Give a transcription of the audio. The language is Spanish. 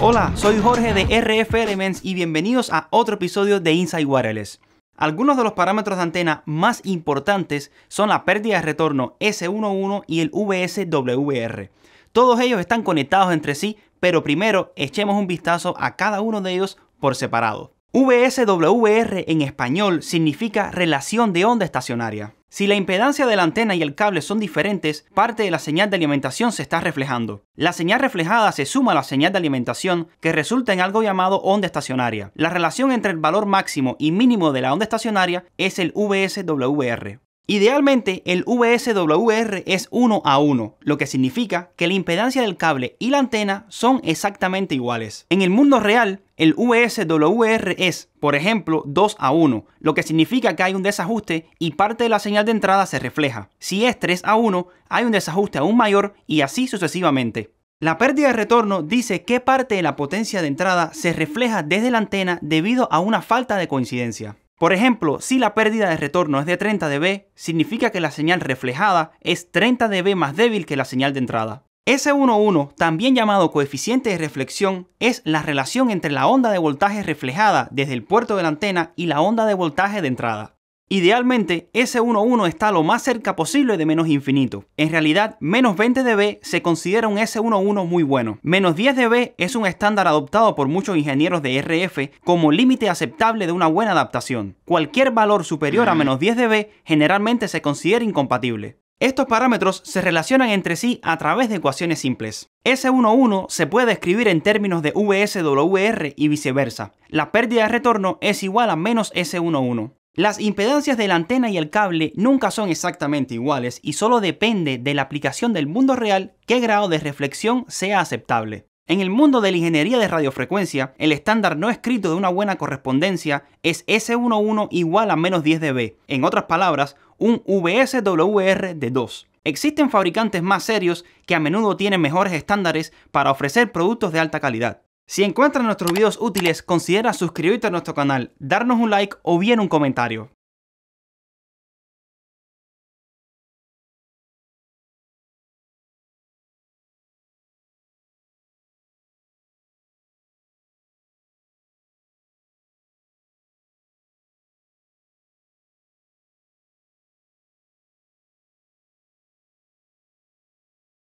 Hola, soy Jorge de RF Elements y bienvenidos a otro episodio de Inside Wireless. Algunos de los parámetros de antena más importantes son la pérdida de retorno S11 y el VSWR. Todos ellos están conectados entre sí, pero primero echemos un vistazo a cada uno de ellos por separado. VSWR en español significa relación de onda estacionaria. Si la impedancia de la antena y el cable son diferentes, parte de la señal de alimentación se está reflejando. La señal reflejada se suma a la señal de alimentación que resulta en algo llamado onda estacionaria. La relación entre el valor máximo y mínimo de la onda estacionaria es el VSWR. Idealmente, el VSWR es 1 a 1, lo que significa que la impedancia del cable y la antena son exactamente iguales. En el mundo real, el VSWR es, por ejemplo, 2 a 1, lo que significa que hay un desajuste y parte de la señal de entrada se refleja. Si es 3 a 1, hay un desajuste aún mayor y así sucesivamente. La pérdida de retorno dice qué parte de la potencia de entrada se refleja desde la antena debido a una falta de coincidencia. Por ejemplo, si la pérdida de retorno es de 30 dB, significa que la señal reflejada es 30 dB más débil que la señal de entrada. s 1.1, también llamado coeficiente de reflexión, es la relación entre la onda de voltaje reflejada desde el puerto de la antena y la onda de voltaje de entrada. Idealmente, s 1 está lo más cerca posible de menos infinito. En realidad, menos 20 dB se considera un S11 muy bueno. Menos 10 dB es un estándar adoptado por muchos ingenieros de RF como límite aceptable de una buena adaptación. Cualquier valor superior a menos 10 dB generalmente se considera incompatible. Estos parámetros se relacionan entre sí a través de ecuaciones simples. S11 se puede escribir en términos de VSWR y viceversa. La pérdida de retorno es igual a menos S11. Las impedancias de la antena y el cable nunca son exactamente iguales y solo depende de la aplicación del mundo real qué grado de reflexión sea aceptable. En el mundo de la ingeniería de radiofrecuencia, el estándar no escrito de una buena correspondencia es S11 igual a menos 10 dB, en otras palabras, un VSWR de 2. Existen fabricantes más serios que a menudo tienen mejores estándares para ofrecer productos de alta calidad. Si encuentras nuestros videos útiles, considera suscribirte a nuestro canal, darnos un like o bien un comentario.